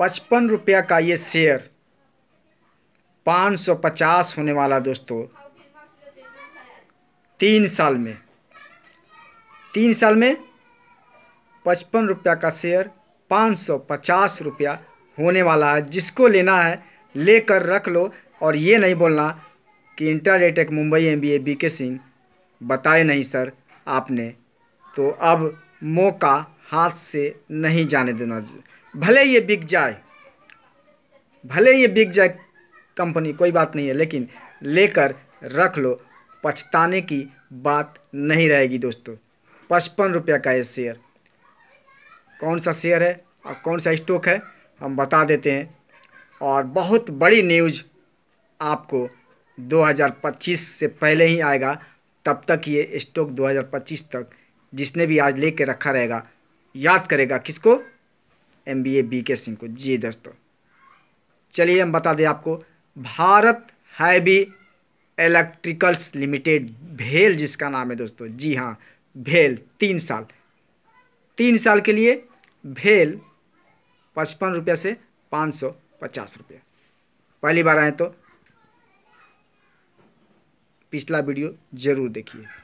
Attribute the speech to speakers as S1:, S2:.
S1: पचपन रुपया का ये शेयर पाँच सौ पचास होने वाला दोस्तों तीन साल में तीन साल में पचपन रुपया का शेयर पाँच सौ पचास रुपया होने वाला है जिसको लेना है लेकर रख लो और ये नहीं बोलना कि इंटर एक Mumbai M B A B K Singh बताए नहीं सर आपने तो अब मौका हाथ से नहीं जाने देना भले ये बिक जाए भले ये बिक जाए कंपनी कोई बात नहीं है लेकिन लेकर रख लो पछताने की बात नहीं रहेगी दोस्तों पचपन रुपया का ये शेयर कौन सा शेयर है और कौन सा स्टॉक है हम बता देते हैं और बहुत बड़ी न्यूज़ आपको 2025 से पहले ही आएगा तब तक ये स्टॉक 2025 तक जिसने भी आज ले कर रखा रहेगा याद करेगा किसको M B A B K Singh को जी दोस्तों चलिए हम बता दें आपको भारत हैवी इलेक्ट्रिकल्स लिमिटेड भेल जिसका नाम है दोस्तों जी हाँ भेल तीन साल तीन साल के लिए भेल पचपन रुपये से पाँच सौ पचास रुपये पहली बार आए तो पिछला वीडियो ज़रूर देखिए